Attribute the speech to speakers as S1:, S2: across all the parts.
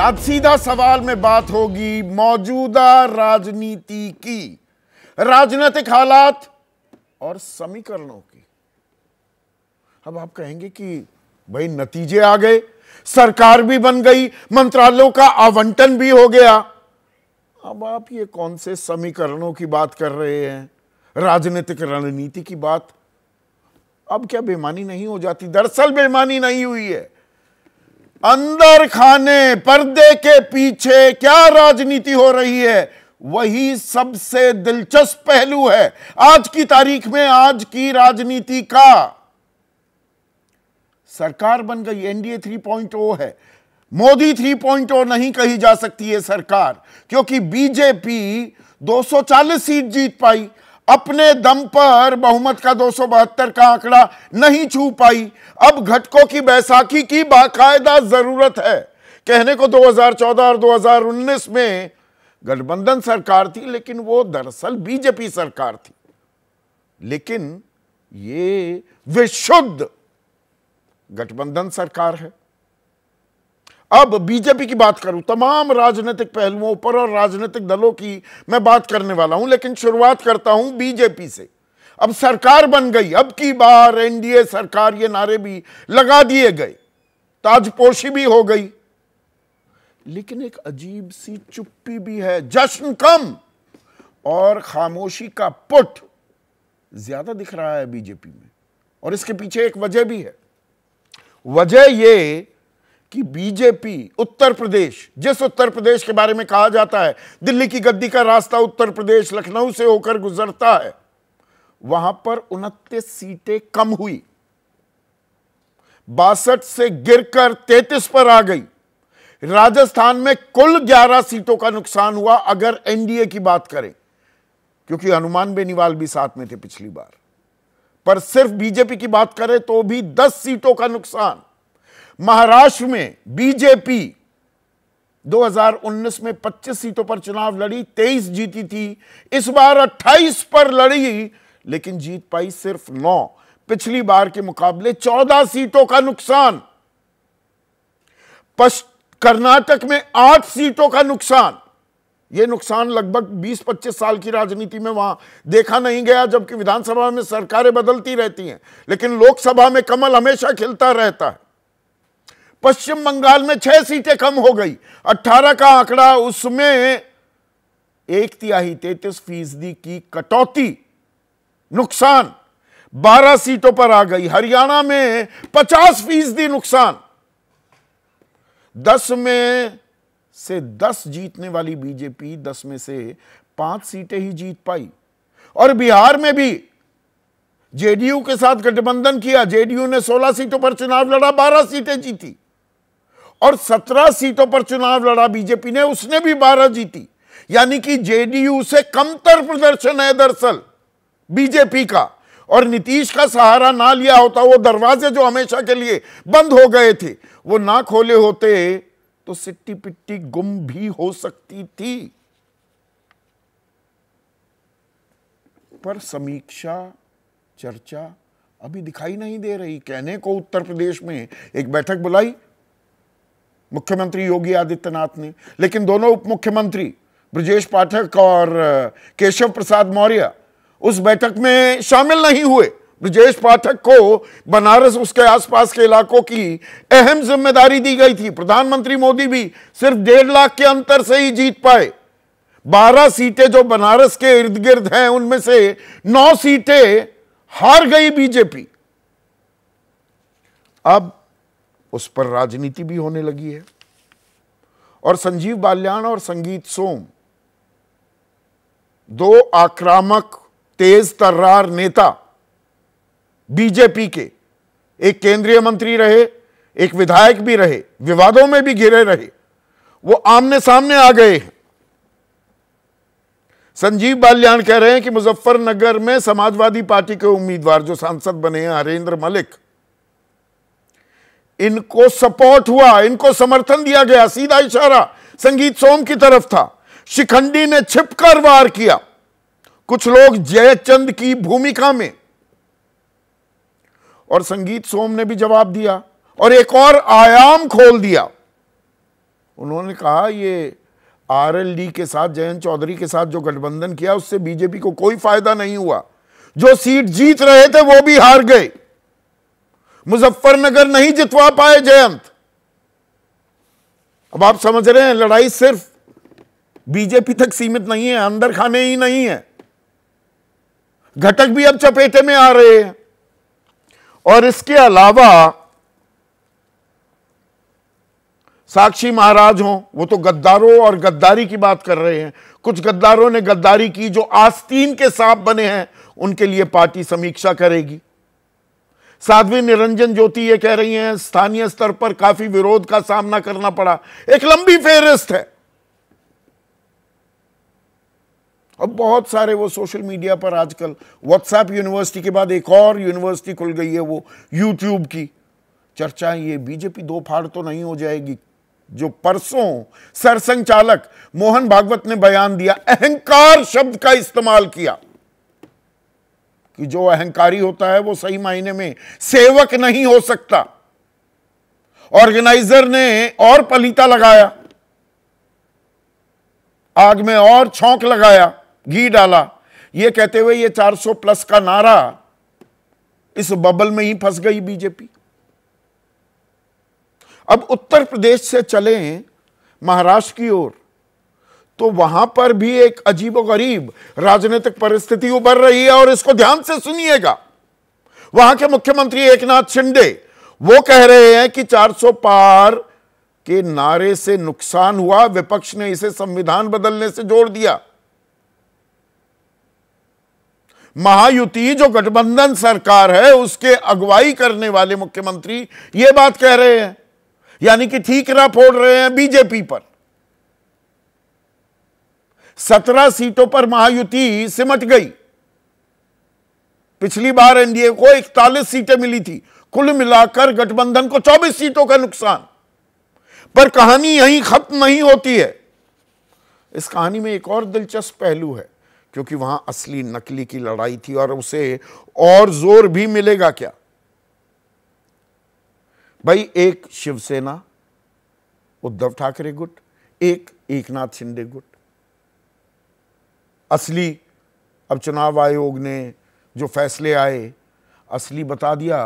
S1: आज सीधा सवाल में बात होगी मौजूदा राजनीति की राजनीतिक हालात और समीकरणों की अब आप कहेंगे कि भाई नतीजे आ गए सरकार भी बन गई मंत्रालयों का आवंटन भी हो गया अब आप ये कौन से समीकरणों की बात कर रहे हैं राजनीतिक रणनीति की बात अब क्या बेमानी नहीं हो जाती दरअसल बेमानी नहीं हुई है अंदर खाने पर्दे के पीछे क्या राजनीति हो रही है वही सबसे दिलचस्प पहलू है आज की तारीख में आज की राजनीति का सरकार बन गई एनडीए 3.0 है मोदी 3.0 नहीं कही जा सकती है सरकार क्योंकि बीजेपी 240 सीट जीत पाई अपने दम पर बहुमत का दो का आंकड़ा नहीं छू पाई अब घटकों की बैसाखी की बाकायदा जरूरत है कहने को 2014 और 2019 में गठबंधन सरकार थी लेकिन वो दरअसल बीजेपी सरकार थी लेकिन ये विशुद्ध गठबंधन सरकार है अब बीजेपी की बात करूं तमाम राजनीतिक पहलुओं पर और राजनीतिक दलों की मैं बात करने वाला हूं लेकिन शुरुआत करता हूं बीजेपी से अब सरकार बन गई अब की बार एनडीए सरकार ये नारे भी लगा दिए गए ताजपोशी भी हो गई लेकिन एक अजीब सी चुप्पी भी है जश्न कम और खामोशी का पुट ज्यादा दिख रहा है बीजेपी में और इसके पीछे एक वजह भी है वजह यह कि बीजेपी उत्तर प्रदेश जिस उत्तर प्रदेश के बारे में कहा जाता है दिल्ली की गद्दी का रास्ता उत्तर प्रदेश लखनऊ से होकर गुजरता है वहां पर उनतीस सीटें कम हुई बासठ से गिरकर तैतीस पर आ गई राजस्थान में कुल 11 सीटों का नुकसान हुआ अगर एनडीए की बात करें क्योंकि हनुमान बेनीवाल भी साथ में थे पिछली बार पर सिर्फ बीजेपी की बात करें तो भी 10 सीटों का नुकसान महाराष्ट्र में बीजेपी 2019 में 25 सीटों पर चुनाव लड़ी 23 जीती थी इस बार 28 पर लड़ी लेकिन जीत पाई सिर्फ 9 पिछली बार के मुकाबले 14 सीटों का नुकसान कर्नाटक में 8 सीटों का नुकसान यह नुकसान लगभग 20-25 साल की राजनीति में वहां देखा नहीं गया जबकि विधानसभा में सरकारें बदलती रहती हैं लेकिन लोकसभा में कमल हमेशा खिलता रहता है पश्चिम बंगाल में छह सीटें कम हो गई अट्ठारह का आंकड़ा उसमें एक तिहाई तैतीस फीसदी की कटौती नुकसान बारह सीटों पर आ गई हरियाणा में पचास फीसदी नुकसान दस में से दस जीतने वाली बीजेपी दस में से पांच सीटें ही जीत पाई और बिहार में भी जेडीयू के साथ गठबंधन किया जेडीयू ने 16 सीटों पर चुनाव लड़ा 12 सीटें जीती और 17 सीटों पर चुनाव लड़ा बीजेपी ने उसने भी 12 जीती यानी कि जेडीयू से कमतर प्रदर्शन है दरअसल बीजेपी का और नीतीश का सहारा ना लिया होता वो दरवाजे जो हमेशा के लिए बंद हो गए थे वो ना खोले होते तो सिट्टी पिट्टी गुम भी हो सकती थी पर समीक्षा चर्चा अभी दिखाई नहीं दे रही कहने को उत्तर प्रदेश में एक बैठक बुलाई मुख्यमंत्री योगी आदित्यनाथ ने लेकिन दोनों उप मुख्यमंत्री ब्रजेश पाठक और केशव प्रसाद मौर्य उस बैठक में शामिल नहीं हुए ब्रजेश पाठक को बनारस उसके आसपास के इलाकों की अहम जिम्मेदारी दी गई थी प्रधानमंत्री मोदी भी सिर्फ डेढ़ लाख के अंतर से ही जीत पाए बारह सीटें जो बनारस के इर्द गिर्द हैं उनमें से नौ सीटें हार गई बीजेपी अब उस पर राजनीति भी होने लगी है और संजीव बाल्याण और संगीत सोम दो आक्रामक तेज तर्रार नेता बीजेपी के एक केंद्रीय मंत्री रहे एक विधायक भी रहे विवादों में भी घिरे रहे वो आमने सामने आ गए हैं संजीव बाल्याण कह रहे हैं कि मुजफ्फरनगर में समाजवादी पार्टी के उम्मीदवार जो सांसद बने हैं हरेंद्र मलिक इनको सपोर्ट हुआ इनको समर्थन दिया गया सीधा इशारा संगीत सोम की तरफ था शिखंडी ने छिपकर वार किया कुछ लोग जयचंद की भूमिका में और संगीत सोम ने भी जवाब दिया और एक और आयाम खोल दिया उन्होंने कहा ये आरएलडी के साथ जयंत चौधरी के साथ जो गठबंधन किया उससे बीजेपी को कोई फायदा नहीं हुआ जो सीट जीत रहे थे वो भी हार गए मुजफ्फरनगर नहीं जितवा पाए जयंत अब आप समझ रहे हैं लड़ाई सिर्फ बीजेपी तक सीमित नहीं है अंदर खाने ही नहीं है घटक भी अब चपेटे में आ रहे हैं और इसके अलावा साक्षी महाराज हो वो तो गद्दारों और गद्दारी की बात कर रहे हैं कुछ गद्दारों ने गद्दारी की जो आस्तीन के सांप बने हैं उनके लिए पार्टी समीक्षा करेगी साध्वी निरंजन ज्योति ये कह रही हैं स्थानीय स्तर पर काफी विरोध का सामना करना पड़ा एक लंबी फेहरिस्त है अब बहुत सारे वो सोशल मीडिया पर आजकल व्हाट्सएप यूनिवर्सिटी के बाद एक और यूनिवर्सिटी खुल गई है वो यूट्यूब की चर्चा ये बीजेपी दो फाड़ तो नहीं हो जाएगी जो परसों सरसंचालक मोहन भागवत ने बयान दिया अहंकार शब्द का इस्तेमाल किया कि जो अहंकारी होता है वो सही मायने में सेवक नहीं हो सकता ऑर्गेनाइजर ने और पलीता लगाया आग में और छोंक लगाया घी डाला ये कहते हुए ये 400 प्लस का नारा इस बबल में ही फंस गई बीजेपी अब उत्तर प्रदेश से चले महाराष्ट्र की ओर तो वहां पर भी एक अजीब गरीब राजनीतिक परिस्थिति उभर रही है और इसको ध्यान से सुनिएगा वहां के मुख्यमंत्री एकनाथ शिंदे वो कह रहे हैं कि 400 पार के नारे से नुकसान हुआ विपक्ष ने इसे संविधान बदलने से जोड़ दिया महायुति जो गठबंधन सरकार है उसके अगुवाई करने वाले मुख्यमंत्री ये बात कह रहे हैं यानी कि ठीक ना फोड़ रहे हैं बीजेपी पर सत्रह सीटों पर महायुति सिमट गई पिछली बार एनडीए को इकतालीस सीटें मिली थी कुल मिलाकर गठबंधन को चौबीस सीटों का नुकसान पर कहानी यहीं खत्म नहीं होती है इस कहानी में एक और दिलचस्प पहलू है क्योंकि वहां असली नकली की लड़ाई थी और उसे और जोर भी मिलेगा क्या भाई एक शिवसेना उद्धव ठाकरे गुट एक एकनाथ शिंदे गुट असली अब चुनाव आयोग ने जो फैसले आए असली बता दिया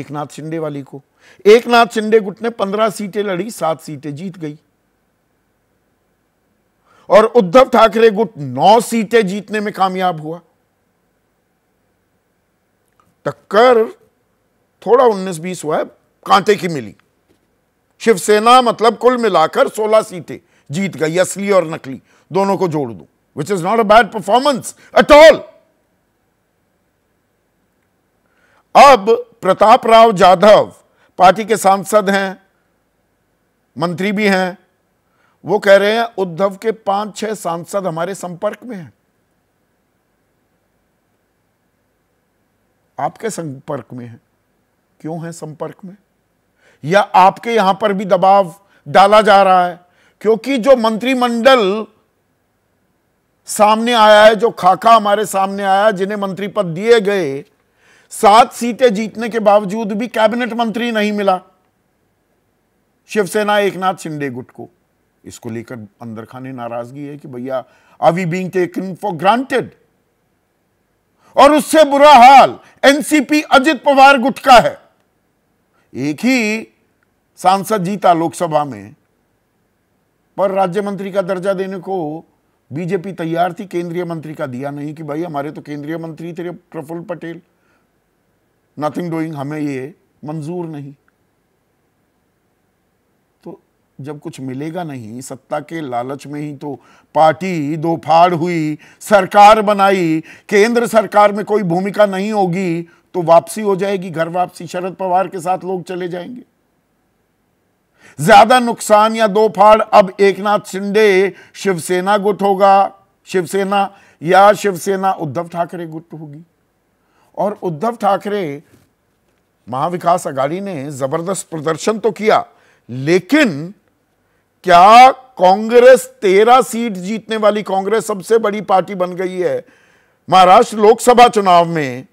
S1: एक नाथ शिंदे वाली को एक नाथ शिंदे गुट ने पंद्रह सीटें लड़ी सात सीटें जीत गई और उद्धव ठाकरे गुट नौ सीटें जीतने में कामयाब हुआ टक्कर थोड़ा उन्नीस बीस हुआ है कांटे की मिली शिवसेना मतलब कुल मिलाकर सोलह सीटें जीत गई असली और नकली दोनों को जोड़ दूं which is not a bad performance at all. अब प्रताप राव जाधव पार्टी के सांसद हैं मंत्री भी हैं वो कह रहे हैं उद्धव के पांच छह सांसद हमारे संपर्क में हैं आपके संपर्क में हैं क्यों हैं संपर्क में या आपके यहां पर भी दबाव डाला जा रहा है क्योंकि जो मंत्रिमंडल सामने आया है जो खाका हमारे सामने आया जिन्हें मंत्री पद दिए गए सात सीटें जीतने के बावजूद भी कैबिनेट मंत्री नहीं मिला शिवसेना एकनाथ शिंदे गुट को इसको लेकर अंदर खाने नाराजगी है कि भैया have we being taken for granted और उससे बुरा हाल एनसीपी अजित पवार गुट का है एक ही सांसद जीता लोकसभा में पर राज्य मंत्री का दर्जा देने को बीजेपी तैयार थी केंद्रीय मंत्री का दिया नहीं कि भाई हमारे तो केंद्रीय मंत्री थे प्रफुल्ल पटेल नथिंग डूइंग हमें ये मंजूर नहीं तो जब कुछ मिलेगा नहीं सत्ता के लालच में ही तो पार्टी दो फाड़ हुई सरकार बनाई केंद्र सरकार में कोई भूमिका नहीं होगी तो वापसी हो जाएगी घर वापसी शरद पवार के साथ लोग चले जाएंगे ज्यादा नुकसान या दो फाड़ अब एकनाथ शिंदे शिवसेना गुट होगा शिवसेना या शिवसेना उद्धव ठाकरे गुट होगी और उद्धव ठाकरे महाविकास आघाड़ी ने जबरदस्त प्रदर्शन तो किया लेकिन क्या कांग्रेस तेरह सीट जीतने वाली कांग्रेस सबसे बड़ी पार्टी बन गई है महाराष्ट्र लोकसभा चुनाव में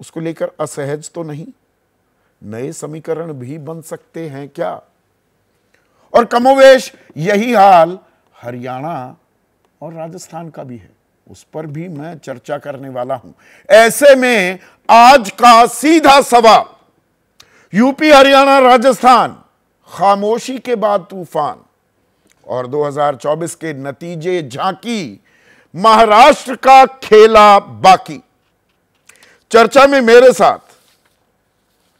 S1: उसको लेकर असहज तो नहीं नए समीकरण भी बन सकते हैं क्या और कमोवेश यही हाल हरियाणा और राजस्थान का भी है उस पर भी मैं चर्चा करने वाला हूं ऐसे में आज का सीधा सवाल यूपी हरियाणा राजस्थान खामोशी के बाद तूफान और 2024 के नतीजे झांकी महाराष्ट्र का खेला बाकी चर्चा में मेरे साथ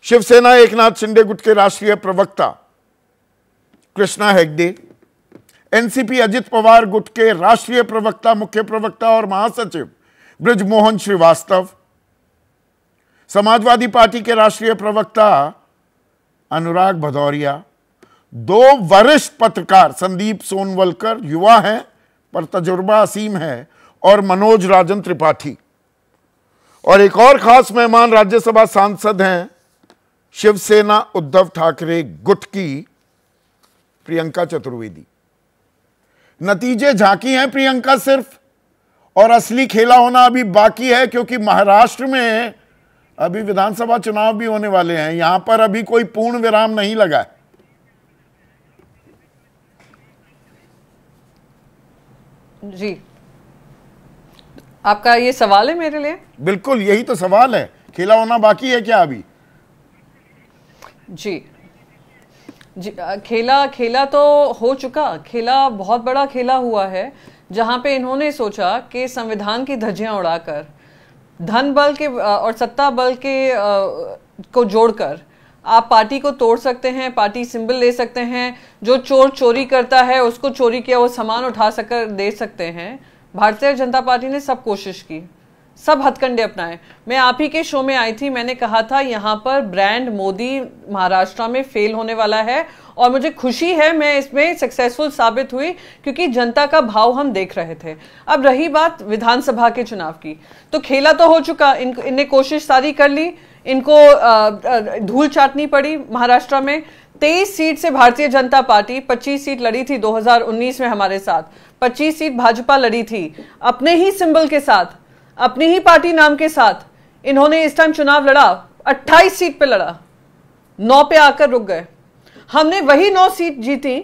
S1: शिवसेना एकनाथ शिंदे गुट के राष्ट्रीय प्रवक्ता कृष्णा हेगडे एनसीपी अजित पवार गुट के राष्ट्रीय प्रवक्ता मुख्य प्रवक्ता और महासचिव ब्रजमोहन श्रीवास्तव समाजवादी पार्टी के राष्ट्रीय प्रवक्ता अनुराग भदौरिया दो वरिष्ठ पत्रकार संदीप सोनवलकर युवा हैं पर तजुर्बा असीम है और मनोज राजन त्रिपाठी और एक और खास मेहमान राज्यसभा सांसद हैं शिवसेना उद्धव ठाकरे गुट की प्रियंका चतुर्वेदी नतीजे झांकी हैं प्रियंका सिर्फ और असली खेला होना अभी बाकी है क्योंकि महाराष्ट्र में अभी विधानसभा चुनाव भी होने वाले हैं यहां पर अभी कोई पूर्ण विराम नहीं लगा है
S2: जी आपका ये सवाल है मेरे लिए
S1: बिल्कुल यही तो सवाल है खेला होना बाकी है क्या अभी
S2: जी जी खेला खेला तो हो चुका खेला बहुत बड़ा खेला हुआ है जहां पे इन्होंने सोचा कि संविधान की धज्जियां उड़ाकर धन बल के और सत्ता बल के को जोड़कर आप पार्टी को तोड़ सकते हैं पार्टी सिंबल ले सकते हैं जो चोर चोरी करता है उसको चोरी किया वो सामान उठा सकर दे सकते हैं भारतीय जनता पार्टी ने सब कोशिश की सब हथकंडे अपनाए मैं आप ही के शो में आई थी मैंने कहा था यहाँ पर ब्रांड मोदी महाराष्ट्र में फेल होने वाला है और मुझे खुशी है मैं इसमें सक्सेसफुल साबित हुई क्योंकि जनता का भाव हम देख रहे थे अब रही बात विधानसभा के चुनाव की तो खेला तो हो चुका इन इनने कोशिश सारी कर ली इनको धूल चाटनी पड़ी महाराष्ट्र में तेईस सीट से भारतीय जनता पार्टी पच्चीस सीट लड़ी थी दो में हमारे साथ पच्चीस सीट भाजपा लड़ी थी अपने ही सिंबल के साथ अपनी ही पार्टी नाम के साथ इन्होंने इस टाइम चुनाव लड़ा 28 सीट पे लड़ा नौ पे आकर रुक गए हमने वही नौ सीट जीती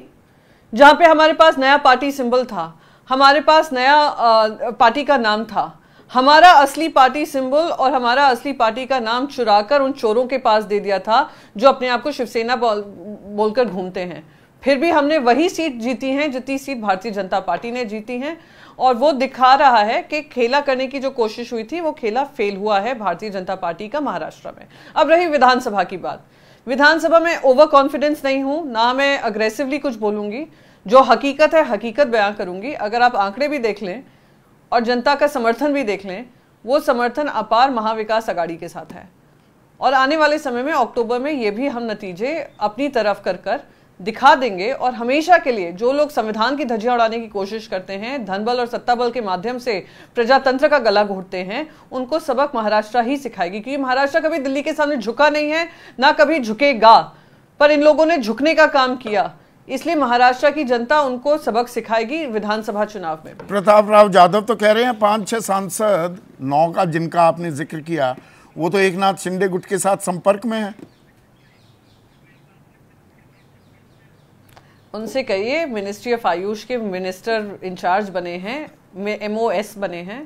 S2: जहां पे हमारे पास नया पार्टी सिंबल था हमारे पास नया आ, पार्टी का नाम था हमारा असली पार्टी सिंबल और हमारा असली पार्टी का नाम चुराकर उन चोरों के पास दे दिया था जो अपने आप को शिवसेना बोल बोलकर घूमते हैं फिर भी हमने वही सीट जीती है जितनी सीट भारतीय जनता पार्टी ने जीती है और वो दिखा रहा है कि खेला करने की जो कोशिश हुई थी वो खेला फेल हुआ है भारतीय जनता पार्टी का महाराष्ट्र में अब रही विधानसभा की बात विधानसभा में ओवर कॉन्फिडेंस नहीं हूं ना मैं अग्रेसिवली कुछ बोलूंगी जो हकीकत है हकीकत बयां करूंगी अगर आप आंकड़े भी देख लें और जनता का समर्थन भी देख लें वो समर्थन अपार महाविकास अगाड़ी के साथ है और आने वाले समय में अक्टूबर में ये भी हम नतीजे अपनी तरफ कर कर दिखा देंगे और हमेशा के लिए जो लोग संविधान की धज्जियां उड़ाने की कोशिश करते हैं धनबल और सत्ता बल के माध्यम से प्रजातंत्र का गला घोटते हैं उनको सबक महाराष्ट्र ही सिखाएगी क्योंकि महाराष्ट्र कभी दिल्ली के सामने झुका नहीं है ना कभी झुकेगा पर इन लोगों ने झुकने का काम किया इसलिए महाराष्ट्र की जनता उनको सबक सिखाएगी विधानसभा चुनाव में
S1: प्रताप राव यादव तो कह रहे हैं पांच छह सांसद नौ का जिनका आपने जिक्र किया वो तो एक नाथ शिंदे गुट के साथ संपर्क में है
S2: उनसे कहिए मिनिस्ट्री ऑफ आयुष के मिनिस्टर इंचार्ज बने हैं एम बने हैं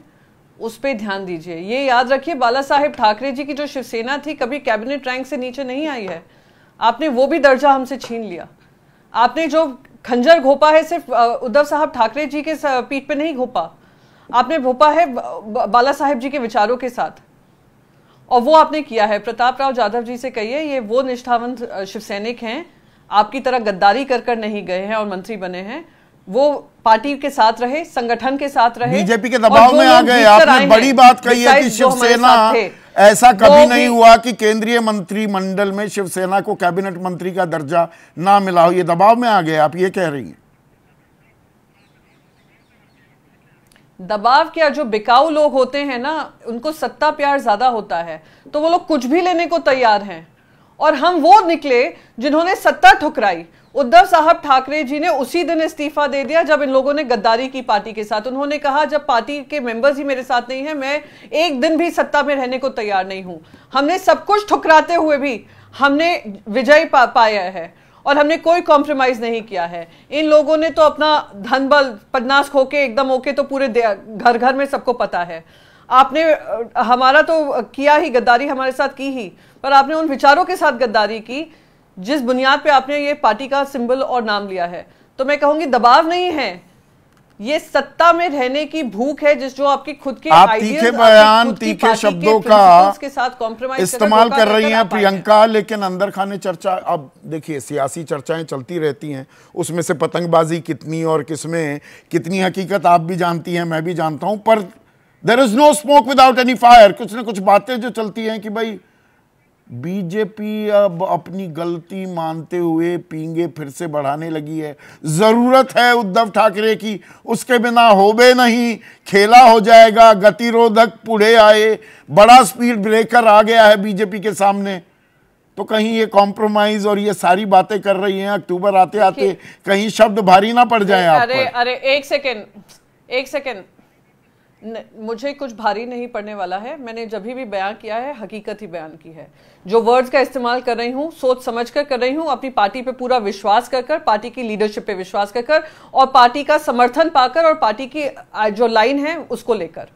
S2: उस पर ध्यान दीजिए ये याद रखिए बाला साहेब ठाकरे जी की जो शिवसेना थी कभी कैबिनेट रैंक से नीचे नहीं आई है आपने वो भी दर्जा हमसे छीन लिया आपने जो खंजर घोपा है सिर्फ उद्धव साहब ठाकरे जी के पीठ पे नहीं घोपा आपने घोपा है बाला साहेब जी के विचारों के साथ और वो आपने किया है प्रताप राव जाधव जी से कहिए ये वो निष्ठावंत शिवसैनिक हैं आपकी तरह गद्दारी कर कर नहीं गए हैं और मंत्री बने हैं वो पार्टी के साथ रहे संगठन के साथ रहे बीजेपी के दबाव में आ गए
S1: आपने बड़ी बात कही है कि शिवसेना ऐसा कभी नहीं हुआ कि केंद्रीय मंत्रिमंडल में शिवसेना को कैबिनेट मंत्री का दर्जा ना मिला हो ये दबाव में आ गए आप ये कह रही हैं
S2: दबाव क्या जो बिकाऊ लोग होते हैं ना उनको सत्ता प्यार ज्यादा होता है तो वो लोग कुछ भी लेने को तैयार हैं और हम वो निकले जिन्होंने सत्ता ठुकराई उद्धव साहब ठाकरे जी ने उसी दिन इस्तीफा दे दिया जब इन लोगों ने गद्दारी की पार्टी के साथ उन्होंने कहा जब पार्टी के मेंबर्स ही मेरे साथ नहीं है मैं एक दिन भी सत्ता में रहने को तैयार नहीं हूं हमने सब कुछ ठुकराते हुए भी हमने विजय पा, पाया है और हमने कोई कॉम्प्रोमाइज नहीं किया है इन लोगों ने तो अपना धन बल पदनाश खो एकदम ओके तो पूरे घर घर में सबको पता है आपने हमारा तो किया ही गद्दारी हमारे साथ की ही पर आपने उन विचारों के साथ गद्दारी की जिस बुनियाद पे आपने ये पार्टी का सिंबल और नाम लिया है तो मैं कहूंगी दबाव नहीं है ये सत्ता में रहने की भूख है जिस जो आपकी खुद के आप तीखे बयान तीखे शब्दों का साथ कॉम्प्रोमाइज इस्तेमाल कर रही हैं प्रियंका
S1: लेकिन अंदर खाने चर्चा अब देखिए सियासी चर्चाएं चलती रहती हैं उसमें से पतंगबाजी कितनी और किसमें कितनी हकीकत आप भी जानती हैं मैं भी जानता हूं पर there is no smoke without any fire कुछ ना कुछ बातें जो चलती हैं कि भाई बीजेपी अब अपनी गलती मानते हुए पींगे फिर से बढ़ाने लगी है ज़रूरत है उद्धव ठाकरे की उसके बिना होबे नहीं खेला हो जाएगा गतिरोधक पुढ़े आए बड़ा स्पीड ब्रेकर आ गया है बीजेपी के सामने तो कहीं ये कॉम्प्रोमाइज और ये सारी बातें कर रही हैं अक्टूबर आते आते कहीं शब्द भारी ना पड़ जाए अरे
S2: अरे एक सेकेंड एक सेकेंड मुझे कुछ भारी नहीं पड़ने वाला है मैंने जब भी बयान किया है हकीकत ही बयान की है जो वर्ड्स का इस्तेमाल कर रही हूँ सोच समझ कर कर रही हूँ अपनी पार्टी पे पूरा विश्वास कर कर पार्टी की लीडरशिप पे विश्वास कर कर और पार्टी का समर्थन पाकर और पार्टी की जो लाइन है उसको लेकर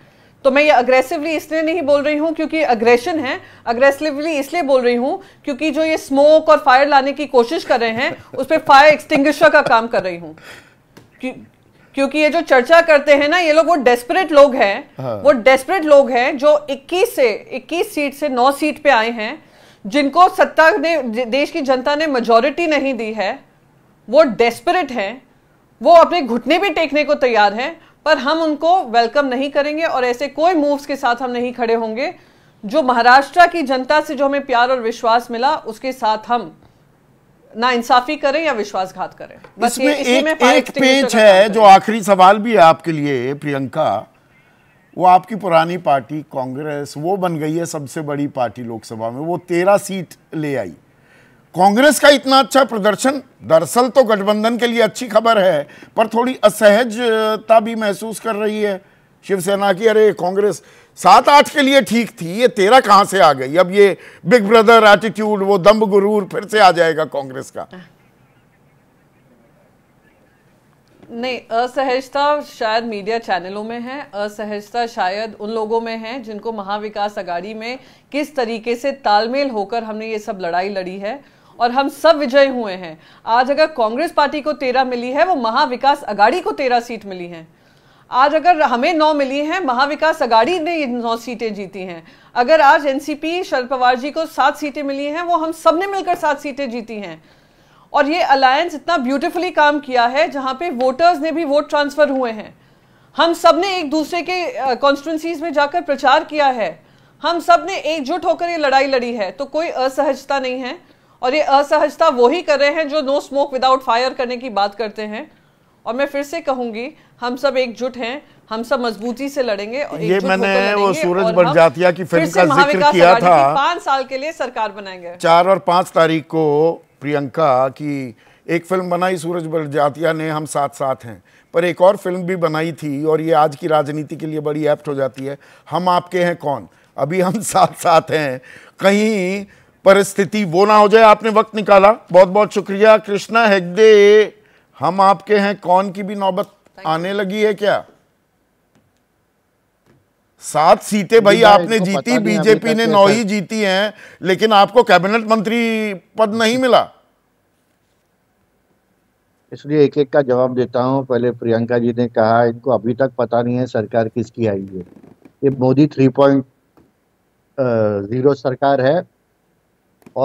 S2: तो मैं ये अग्रेसिवली इसलिए नहीं बोल रही हूँ क्योंकि अग्रेशन है अग्रेसिवली इसलिए बोल रही हूँ क्योंकि जो ये स्मोक और फायर लाने की कोशिश कर रहे हैं उस पर फायर एक्सटिंग का काम कर रही हूँ क्योंकि ये जो चर्चा करते हैं ना ये लोग वो डेस्परेट लोग हैं हाँ। वो डेस्परेट लोग हैं जो 21 से 21 सीट से 9 सीट पे आए हैं जिनको सत्ता ने देश की जनता ने मेजोरिटी नहीं दी है वो डेस्परेट हैं वो अपने घुटने भी टेकने को तैयार हैं पर हम उनको वेलकम नहीं करेंगे और ऐसे कोई मूव्स के साथ हम नहीं खड़े होंगे जो महाराष्ट्र की जनता से जो हमें प्यार और विश्वास मिला उसके साथ हम ना इंसाफी करें या विश्वासघात करें बस इसमें एक, में एक पेज
S1: है जो आखिरी सवाल भी है आपके लिए प्रियंका वो आपकी पुरानी पार्टी कांग्रेस वो बन गई है सबसे बड़ी पार्टी लोकसभा में वो तेरह सीट ले आई कांग्रेस का इतना अच्छा प्रदर्शन दरअसल तो गठबंधन के लिए अच्छी खबर है पर थोड़ी असहजता भी महसूस कर रही है शिवसेना की अरे कांग्रेस सात आठ के लिए ठीक थी ये तेरह कहां से आ गई अब ये बिग ब्रदर एटीट्यूड वो दम्ब गुरूर फिर से आ जाएगा कांग्रेस का
S2: नहीं असहजता शायद मीडिया चैनलों में है असहजता शायद उन लोगों में है जिनको महाविकास अगाड़ी में किस तरीके से तालमेल होकर हमने ये सब लड़ाई लड़ी है और हम सब विजय हुए हैं आज अगर कांग्रेस पार्टी को तेरह मिली है वो महाविकास अगाड़ी को तेरह सीट मिली है आज अगर हमें नौ मिली हैं महाविकास अगाड़ी ने ये नौ सीटें जीती हैं अगर आज एनसीपी शरद पवार जी को सात सीटें मिली हैं वो हम सब ने मिलकर सात सीटें जीती हैं और ये अलायंस इतना ब्यूटिफुली काम किया है जहाँ पे वोटर्स ने भी वोट ट्रांसफ़र हुए हैं हम सब ने एक दूसरे के कॉन्स्टिट्यूंसीज में जाकर प्रचार किया है हम सब ने एकजुट होकर ये लड़ाई लड़ी है तो कोई असहजता नहीं है और ये असहजता वो ही कर रहे हैं जो नो स्मोक विदाउट फायर करने की बात करते हैं और मैं फिर से कहूंगी हम सब एकजुट हैं हम सब मजबूती से लड़ेंगे और ये मैंने वो सूरज जातिया की फिल्म का जिक्र किया था पांच साल के लिए सरकार बनाएंगे
S1: चार और पांच तारीख को प्रियंका की एक फिल्म बनाई सूरज बरजातिया ने हम साथ साथ हैं पर एक और फिल्म भी बनाई थी और ये आज की राजनीति के लिए बड़ी एप्ट हो जाती है हम आपके हैं कौन अभी हम साथ साथ हैं कहीं परिस्थिति वो ना हो जाए आपने वक्त निकाला बहुत बहुत शुक्रिया कृष्णा हेगडे हम आपके हैं कौन की भी नौबत आने लगी है क्या सात सीटें भाई आपने जीती बीजेपी ने नौ ही जीती हैं लेकिन आपको कैबिनेट मंत्री पद नहीं अच्छा। मिला
S3: इसलिए एक एक का जवाब देता हूं पहले प्रियंका जी ने कहा इनको अभी तक पता नहीं है सरकार किसकी आई है ये मोदी थ्री पॉइंट जीरो सरकार है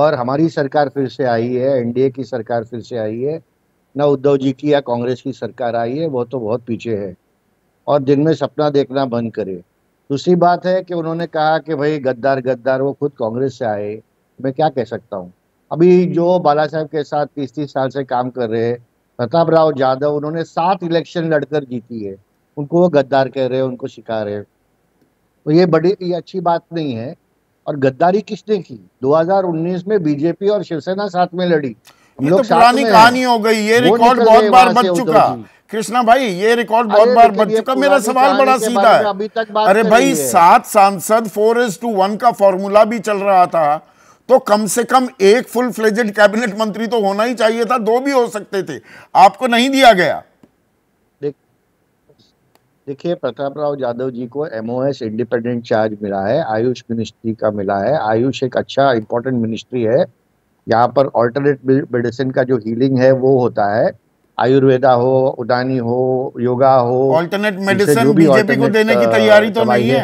S3: और हमारी सरकार फिर से आई है एनडीए की सरकार फिर से आई है ना उद्धव जी की या कांग्रेस की सरकार आई है वो तो बहुत पीछे है और दिन में सपना देखना बंद करे दूसरी बात है कि उन्होंने कहा कि भाई गद्दार गद्दार वो खुद कांग्रेस से आए मैं क्या कह सकता हूँ अभी जो बाला साहब के साथ तीस तीस साल से काम कर रहे हैं प्रताप राव यादव उन्होंने सात इलेक्शन लड़कर जीती है उनको वो गद्दार कह रहे हैं उनको शिका रहे तो ये बड़ी ये अच्छी बात नहीं है और गद्दारी किसने की 2019 में बीजेपी और शिवसेना साथ में लड़ी ये तो पुरानी कहानी हो गई ये रिकॉर्ड बहुत बार बच चुका
S1: कृष्णा भाई ये रिकॉर्ड बहुत बार बच चुका मेरा सवाल बड़ा सीधा
S3: है अरे भाई सात
S1: सांसद फोर इज टू वन का फॉर्मूला भी चल रहा था तो कम से कम एक फुल फ्लेजेड कैबिनेट मंत्री तो होना ही चाहिए था दो भी हो सकते थे आपको नहीं दिया गया
S3: देखिए प्रताप राव यादव जी को एमओएस इंडिपेंडेंट चार्ज मिला है आयुष मिनिस्ट्री का मिला है आयुष एक अच्छा इंपॉर्टेंट मिनिस्ट्री है यहाँ पर ऑल्टरनेट मेडिसिन का जो हीलिंग है वो होता है आयुर्वेदा हो उदानी हो योगा हो ऑल्टरनेट मेडिसिन बीजेपी को देने की तैयारी तो नहीं है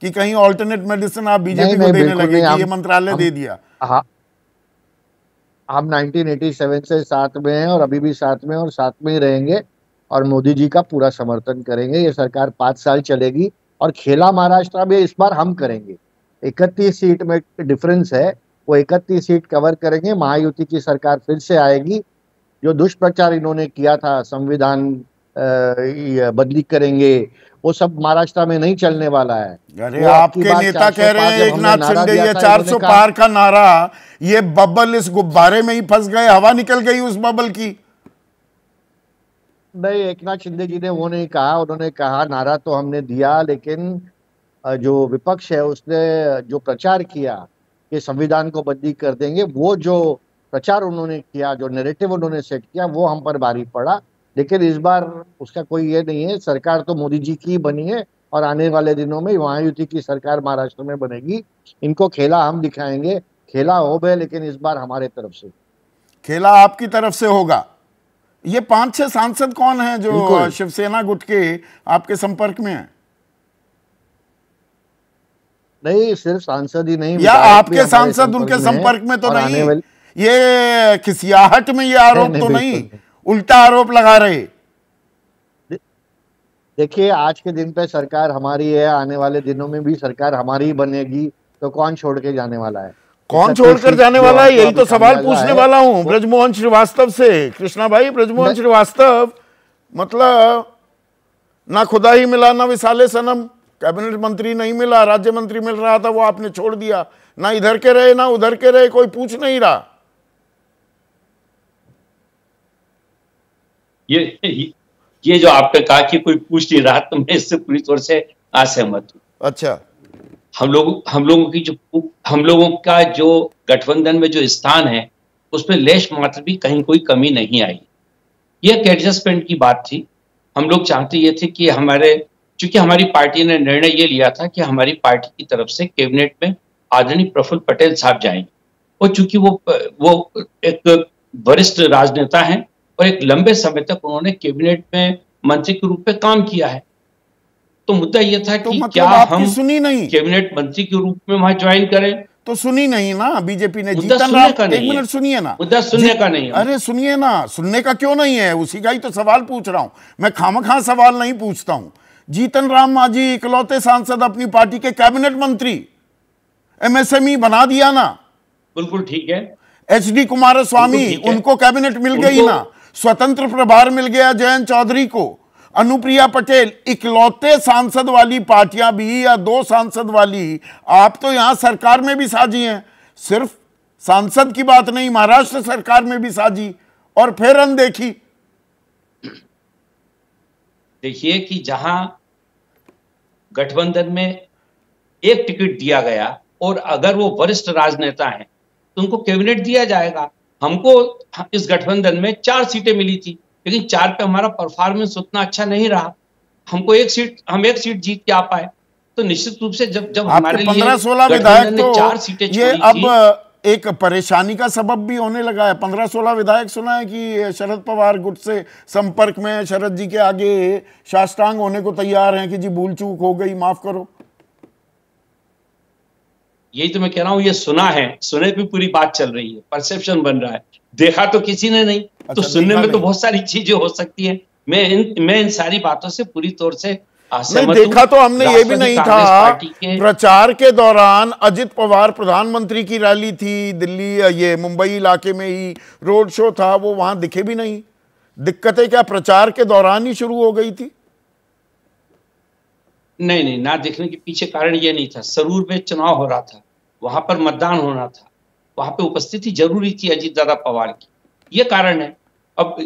S1: कि कहीं ऑल्टरनेट मेडिसिन आप बीजेपी को देने लगे ये मंत्रालय दे दिया
S3: हाँ। हम 1987 से साथ में हैं और अभी भी साथ में और साथ में ही रहेंगे और मोदी जी का पूरा समर्थन करेंगे ये सरकार पांच साल चलेगी और खेला महाराष्ट्र में इस बार हम करेंगे इकतीस सीट में डिफरेंस है वो इकतीस सीट कवर करेंगे महायुति की सरकार फिर से आएगी जो दुष्प्रचार इन्होंने किया था संविधान बदली करेंगे वो सब महाराष्ट्र में नहीं चलने वाला है अरे आपके नेता कह रहे हैं एक नाथ शिंदे ये सौ पार
S1: का नारा ये बबल इस गुब्बारे में ही फंस गए हवा निकल गई उस बबल की
S3: नहीं एक नाथ शिंदे जी ने वो नहीं कहा उन्होंने कहा नारा तो हमने दिया लेकिन जो विपक्ष है उसने जो प्रचार किया कि संविधान को बंदी कर देंगे वो जो प्रचार उन्होंने किया जो नेरेटिव उन्होंने सेट किया वो हम पर भारी पड़ा लेकिन इस बार उसका कोई ये नहीं है सरकार तो मोदी जी की बनी है और आने वाले दिनों में महायुति की सरकार महाराष्ट्र में बनेगी इनको खेला हम दिखाएंगे खेला हो गए लेकिन
S1: इस बार हमारे तरफ से खेला आपकी तरफ से होगा ये पांच छह सांसद कौन हैं जो शिवसेना गुट के आपके संपर्क में हैं
S3: नहीं सिर्फ सांसद ही नहीं या आपके सांसद उनके संपर्क में तो नहीं
S1: ये खिसियाहट में ये आरोप तो नहीं उल्टा आरोप लगा रहे
S3: देखिए आज के दिन पे सरकार हमारी है आने वाले दिनों में भी सरकार हमारी ही बनेगी तो कौन छोड़ के जाने वाला है कौन छोड़कर जाने वाला है यही तो सवाल पूछने वाला
S1: हूँ ब्रजमोहन श्रीवास्तव से कृष्णा भाई ब्रजमोहन श्रीवास्तव मतलब ना खुदा ही मिला ना विशाले सनम कैबिनेट मंत्री नहीं मिला राज्य मंत्री मिल रहा था वो आपने छोड़ दिया ना इधर के रहे ना उधर के रहे कोई पूछ नहीं रहा
S4: ये ये जो आपने कहा कि कोई पूछ नहीं रहा तो मैं इससे पूरी तौर से असहमत हूं अच्छा हम लोग हम लोगों की जो हम लोगों का जो गठबंधन में जो स्थान है उसमें लेश मात्र भी कहीं कोई कमी नहीं आई ये एक एडजस्टमेंट की बात थी हम लोग चाहते ये थे कि हमारे क्योंकि हमारी पार्टी ने निर्णय ये लिया था कि हमारी पार्टी की तरफ से कैबिनेट में आदरणीय प्रफुल्ल पटेल साहब जाएंगे और चूंकि वो वो एक वरिष्ठ राजनेता हैं और एक लंबे समय तक उन्होंने कैबिनेट में मंत्री के रूप में काम किया है तो मुद्दा यह था तो कि तो मतलब क्या हम सुनी नहीं कैबिनेट मंत्री के रूप में वहां ज्वाइन करें तो सुनी नहीं ना बीजेपी ने जीतन राम एक मिनट सुनिए ना मुद्दा सुनने का नहीं
S1: अरे सुनिए ना सुनने का क्यों नहीं है उसी का ही तो सवाल पूछ रहा हूं मैं खामखा सवाल नहीं पूछता हूं जीतन राम मांझी इकलौते सांसद अपनी पार्टी के कैबिनेट मंत्री एमएसएमई बना दिया ना बिल्कुल ठीक है एच डी कुमार स्वामी उनको कैबिनेट मिल गई ना स्वतंत्र प्रभार मिल गया जयंत चौधरी को अनुप्रिया पटेल इकलौते सांसद वाली पार्टियां भी या दो सांसद वाली आप तो यहां सरकार में भी साझी हैं सिर्फ सांसद की बात नहीं महाराष्ट्र सरकार में भी साझी और फिर अनदेखी
S4: देखिए कि जहां गठबंधन में एक टिकट दिया गया और अगर वो वरिष्ठ राजनेता हैं तो उनको कैबिनेट दिया जाएगा हमको इस गठबंधन में चार सीटें मिली थी लेकिन चार पे हमारा परफॉर्मेंस उतना अच्छा नहीं रहा हमको एक सीट हम एक सीट जीत के आ पाए तो निश्चित
S1: रूप से जब जब हमारे लिए पंद्रह सोलह विधायक ने तो चार सीटें ये अब एक परेशानी का सबब भी होने लगा है पंद्रह सोलह विधायक सुना है कि शरद पवार गुट से संपर्क में शरद जी के आगे शास्त्रांग होने को तैयार हैं कि जी भूल चूक हो गई माफ करो
S4: यही तो मैं कह रहा हूं ये सुना है सुने भी पूरी बात चल रही है परसेप्शन बन रहा है देखा तो किसी ने नहीं अच्छा, तो सुनने में तो बहुत सारी चीजें हो सकती है मैं इन मैं इन सारी बातों से पूरी तौर से नहीं तो देखा तो हमने ये भी नहीं था
S1: के... प्रचार के दौरान अजित पवार प्रधानमंत्री की रैली थी दिल्ली ये मुंबई इलाके में ही रोड शो था वो वहां दिखे भी नहीं दिक्कतें क्या प्रचार के दौरान ही शुरू हो गई थी
S4: नहीं नहीं ना देखने के पीछे कारण ये नहीं था सरूर में चुनाव हो रहा था वहां पर मतदान होना था वहां पे उपस्थिति जरूरी थी अजीत दादा पवार की ये कारण है अब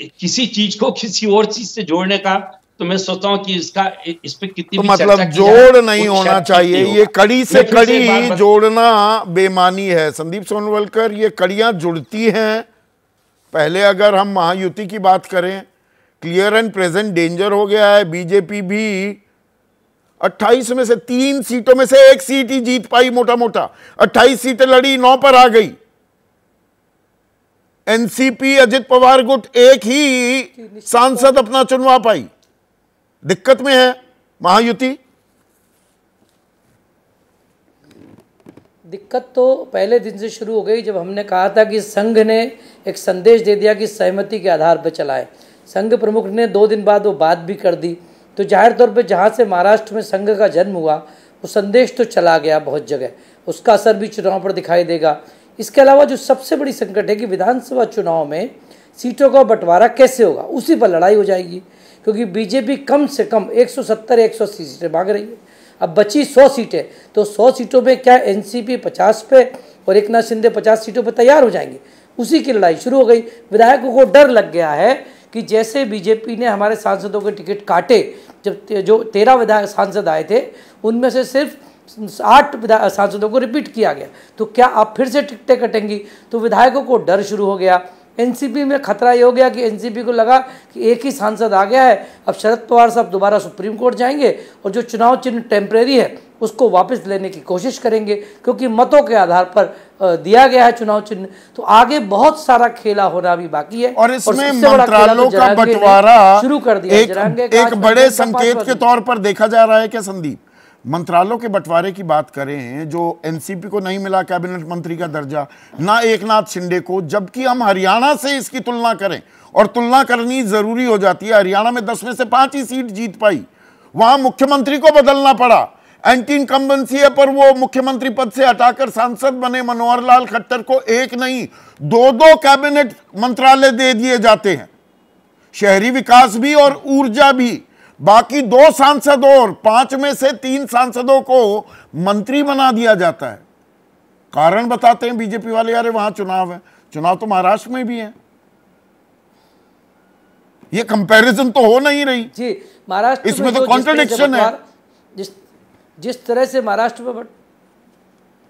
S4: किसी चीज को किसी और चीज से जोड़ने का तो मैं सोचता हूँ कि इसका इस पर कितनी तो मतलब जोड़ नहीं होना चाहिए ये कड़ी से कड़ी बार
S1: जोड़ना बेमानी है संदीप सोनवलकर ये कड़िया जुड़ती हैं पहले अगर हम महायुति की बात करें क्लियर एंड प्रेजेंट डेंजर हो गया है बीजेपी भी 28 में से तीन सीटों में से एक सीट ही जीत पाई मोटा मोटा 28 सीटें लड़ी नौ पर आ गई एनसीपी अजित पवार गुट एक ही सांसद अपना चुनवा पाई दिक्कत में है महायुति
S5: दिक्कत तो पहले दिन से शुरू हो गई जब हमने कहा था कि संघ ने एक संदेश दे दिया कि सहमति के आधार पर चलाए संघ प्रमुख ने दो दिन बाद वो बात भी कर दी तो जाहिर तौर पर जहाँ से महाराष्ट्र में संघ का जन्म हुआ वो संदेश तो चला गया बहुत जगह उसका असर भी चुनाव पर दिखाई देगा इसके अलावा जो सबसे बड़ी संकट है कि विधानसभा चुनाव में सीटों का बंटवारा कैसे होगा उसी पर लड़ाई हो जाएगी क्योंकि बीजेपी कम से कम 170 180 सीटें मांग रही है अब बची 100 सीटें तो 100 सीटों में क्या एनसीपी 50 पे और एक नाथ शिंदे पचास सीटों पर तैयार हो जाएंगे उसी की लड़ाई शुरू हो गई विधायकों को डर लग गया है कि जैसे बीजेपी ने हमारे सांसदों के टिकट काटे जब ते, जो तेरह विधायक सांसद आए थे उनमें से सिर्फ आठ सांसदों को रिपीट किया गया तो क्या आप फिर से टिकटें कटेंगी तो विधायकों को डर शुरू हो गया एनसीपी में खतरा ये हो गया कि एनसीपी को लगा कि एक ही सांसद आ गया है अब शरद पवार साहब दोबारा सुप्रीम कोर्ट जाएंगे और जो चुनाव चिन्ह टेम्प्रेरी है उसको वापस लेने की कोशिश करेंगे क्योंकि मतों के आधार पर दिया गया है चुनाव चिन्ह तो आगे बहुत सारा खेला होना भी बाकी है और इसमें मंत्रालयों तो का बंटवारा शुरू कर दिया एक, एक बड़े संकेत के
S1: तौर पर देखा जा रहा है क्या संदीप मंत्रालयों के बंटवारे की बात करें जो एनसीपी को नहीं मिला कैबिनेट मंत्री का दर्जा ना एकनाथ शिंदे को जबकि हम हरियाणा से इसकी तुलना करें और तुलना करनी ज़रूरी हो जाती है हरियाणा में दस में से पांच ही सीट जीत पाई वहां मुख्यमंत्री को बदलना पड़ा एंटी इनकम्बेंसी है पर वो मुख्यमंत्री पद से हटाकर सांसद बने मनोहर लाल खट्टर को एक नहीं दो दो कैबिनेट मंत्रालय दे दिए जाते हैं शहरी विकास भी और ऊर्जा भी बाकी दो सांसद और पांच में से तीन सांसदों को मंत्री बना दिया जाता है कारण बताते हैं बीजेपी वाले अरे वहां चुनाव है चुनाव तो महाराष्ट्र में भी है ये कंपैरिजन तो हो नहीं रही जी महाराष्ट्र इसमें तो कॉन्ट्रोडिक्शन है
S5: जिस जिस तरह से महाराष्ट्र में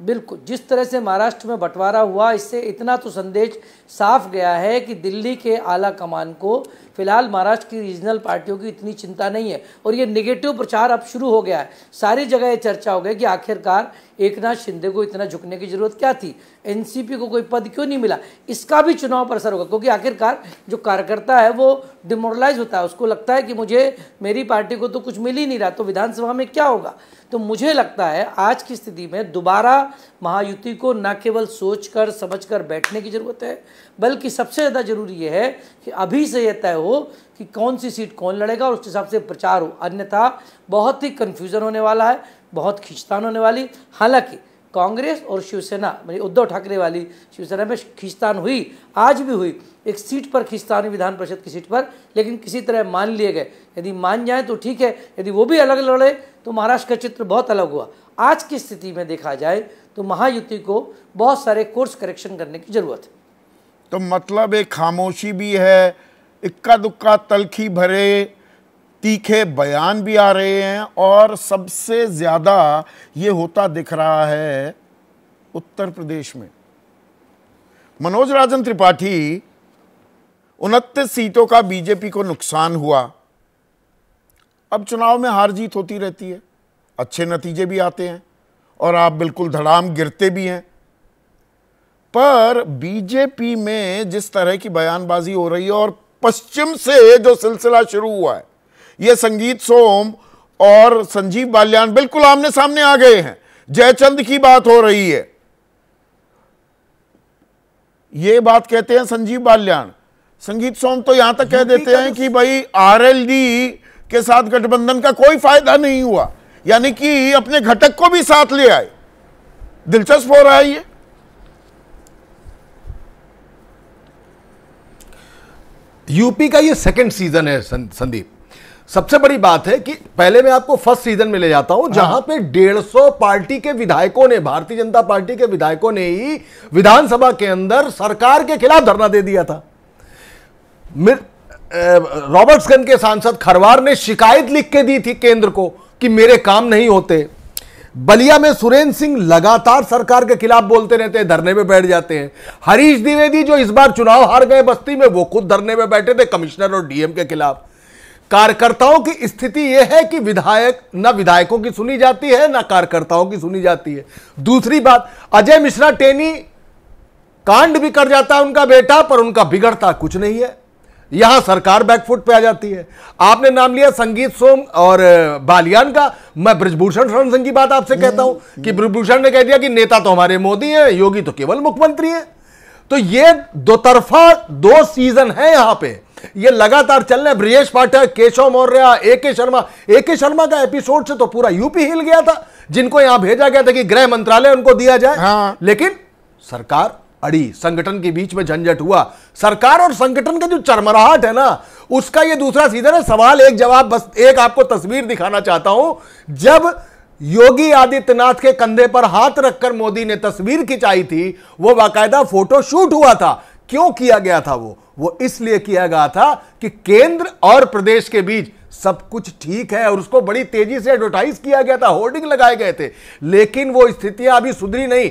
S5: बिल्कुल जिस तरह से महाराष्ट्र में बंटवारा हुआ इससे इतना तो संदेश साफ गया है कि दिल्ली के आला कमान को फिलहाल महाराष्ट्र की रीजनल पार्टियों की इतनी चिंता नहीं है और ये निगेटिव प्रचार अब शुरू हो गया है सारी जगह ये चर्चा हो गई कि आखिरकार एक नाथ शिंदे को इतना झुकने की जरूरत क्या थी एनसीपी को कोई पद क्यों नहीं मिला इसका भी चुनाव पर असर होगा क्योंकि आखिरकार जो कार्यकर्ता है वो डिमोरलाइज होता है उसको लगता है कि मुझे मेरी पार्टी को तो कुछ मिल ही नहीं रहा तो विधानसभा में क्या होगा तो मुझे लगता है आज की स्थिति में दोबारा महायुति को न केवल सोच कर समझ कर बैठने की ज़रूरत है बल्कि सबसे ज़्यादा जरूरी यह है कि अभी से यह तय हो कि कौन सी सीट कौन लड़ेगा और उस हिसाब से प्रचार हो अन्यथा बहुत ही कन्फ्यूज़न होने वाला है बहुत खींचतान होने वाली हालांकि कांग्रेस और शिवसेना मेरी उद्धव ठाकरे वाली शिवसेना में खींचतान हुई आज भी हुई एक सीट पर खींचतान विधान परिषद की सीट पर लेकिन किसी तरह मान लिए गए यदि मान जाए तो ठीक है यदि वो भी अलग लड़े तो महाराष्ट्र का चित्र बहुत अलग हुआ आज की स्थिति में देखा जाए तो महायुति को बहुत सारे कोर्स करेक्शन करने की ज़रूरत है
S1: तो मतलब एक खामोशी भी है इक्का दुक्का तलखी भरे तीखे बयान भी आ रहे हैं और सबसे ज़्यादा ये होता दिख रहा है उत्तर प्रदेश में मनोज राजन त्रिपाठी उनतीस सीटों का बीजेपी को नुकसान हुआ अब चुनाव में हार जीत होती रहती है अच्छे नतीजे भी आते हैं और आप बिल्कुल धड़ाम गिरते भी हैं पर बीजेपी में जिस तरह की बयानबाजी हो रही है और पश्चिम से जो सिलसिला शुरू हुआ है ये संगीत सोम और संजीव बाल्यान बिल्कुल आमने सामने आ गए हैं जयचंद की बात हो रही है ये बात कहते हैं संजीव बाल्यान संगीत सोम तो यहां तक कह देते हैं तो कि भाई आरएलडी के साथ गठबंधन का कोई फायदा नहीं हुआ यानी कि अपने घटक को भी साथ ले आए दिलचस्प हो रहा है ये
S6: यूपी का ये सेकंड सीजन है संदीप सबसे बड़ी बात है कि पहले मैं आपको फर्स्ट सीजन में ले जाता हूं जहां हाँ। पे डेढ़ सौ पार्टी के विधायकों ने भारतीय जनता पार्टी के विधायकों ने ही विधानसभा के अंदर सरकार के खिलाफ धरना दे दिया था रॉबर्ट्सगंज के सांसद खरवार ने शिकायत लिख के दी थी केंद्र को कि मेरे काम नहीं होते बलिया में सुरेंद्र सिंह लगातार सरकार के खिलाफ बोलते रहते हैं धरने में बैठ जाते हैं हरीश द्विवेदी जो इस बार चुनाव हार गए बस्ती में वो खुद धरने में बैठे थे कमिश्नर और डीएम के खिलाफ कार्यकर्ताओं की स्थिति यह है कि विधायक न विधायकों की सुनी जाती है न कार्यकर्ताओं की सुनी जाती है दूसरी बात अजय मिश्रा टेनी कांड भी कर जाता है उनका बेटा पर उनका बिगड़ता कुछ नहीं है यहां सरकार बैकफुट पे आ जाती है आपने नाम लिया संगीत सोम और बालियान का मैं ब्रजभूषण शरण सिंह की बात आपसे कहता हूं कि ब्रजभूषण ने कह दिया कि नेता तो हमारे मोदी है योगी तो केवल मुख्यमंत्री है तो ये दो तरफा दो सीजन है यहां पर ये लगातार चल रहे ब्रिजेश पाठक केशव मौर्य ए के शर्मा ए के शर्मा का एपिसोड से तो पूरा यूपी हिल गया था जिनको यहां भेजा गया था कि गृह मंत्रालय उनको दिया जाए हाँ। लेकिन सरकार अड़ी संगठन के बीच में झंझट हुआ सरकार और संगठन का जो चरमराहट है ना उसका ये दूसरा सीधा है सवाल एक जवाब बस एक आपको तस्वीर दिखाना चाहता हूं जब योगी आदित्यनाथ के कंधे पर हाथ रखकर मोदी ने तस्वीर खिंचाई थी वो बाकायदा फोटो शूट हुआ था क्यों किया गया था वो वो इसलिए किया गया था कि केंद्र और प्रदेश के बीच सब कुछ ठीक है और उसको बड़ी तेजी से एडवर्टाइज किया गया था होर्डिंग लगाए गए थे लेकिन वो स्थितियां अभी सुधरी नहीं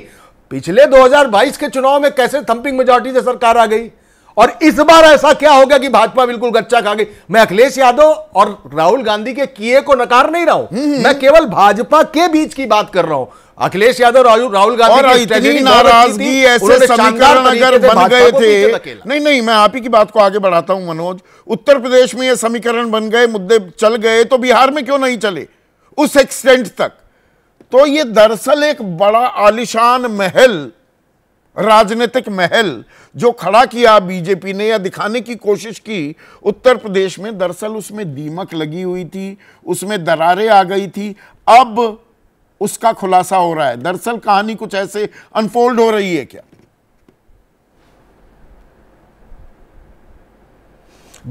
S6: पिछले 2022 के चुनाव में कैसे थंपिंग मेजोरिटी से सरकार आ गई और इस बार ऐसा क्या हो गया कि भाजपा बिल्कुल गच्चा खा गई मैं अखिलेश यादव और राहुल गांधी के किए को नकार नहीं रहा हूं हम्म, हम्म। मैं केवल भाजपा के बीच की बात कर रहा हूं अखिलेश यादव राहुल गांधी इतनी नाराजगी ऐसे समीकरण अगर बन गए थे
S1: नहीं नहीं मैं आप ही की बात को आगे बढ़ाता हूं मनोज उत्तर प्रदेश में ये समीकरण बन गए मुद्दे चल गए तो बिहार में क्यों नहीं चले उस एक्सटेंट तक तो ये दरअसल एक बड़ा आलिशान महल राजनीतिक महल जो खड़ा किया बीजेपी ने या दिखाने की कोशिश की उत्तर प्रदेश में दरअसल उसमें दीमक लगी हुई थी उसमें दरारें आ गई थी अब उसका खुलासा हो रहा है दरअसल कहानी कुछ ऐसे अनफोल्ड हो रही है क्या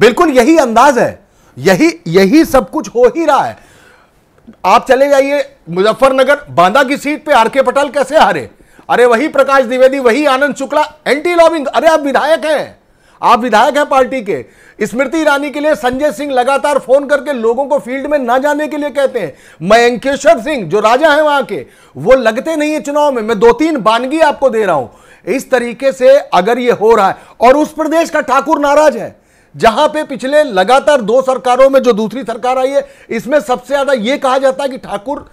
S6: बिल्कुल यही अंदाज है यही यही सब कुछ हो ही रहा है आप चले जाइए मुजफ्फरनगर बांदा की सीट पे आरके पटेल कैसे हारे अरे वही प्रकाश द्विवेदी वही आनंद शुक्ला एंटी लॉबिंग अरे आप विधायक हैं आप विधायक हैं पार्टी के स्मृति ईरानी के लिए संजय सिंह लगातार फोन करके लोगों को फील्ड में ना जाने के लिए कहते हैं मयंकेश्वर सिंह जो राजा है वहां के वो लगते नहीं है चुनाव में मैं दो तीन बानगी आपको दे रहा हूं इस तरीके से अगर ये हो रहा है और उस प्रदेश का ठाकुर नाराज है जहां पे पिछले लगातार दो सरकारों में जो दूसरी सरकार आई है इसमें सबसे ज्यादा यह कहा जाता है कि ठाकुर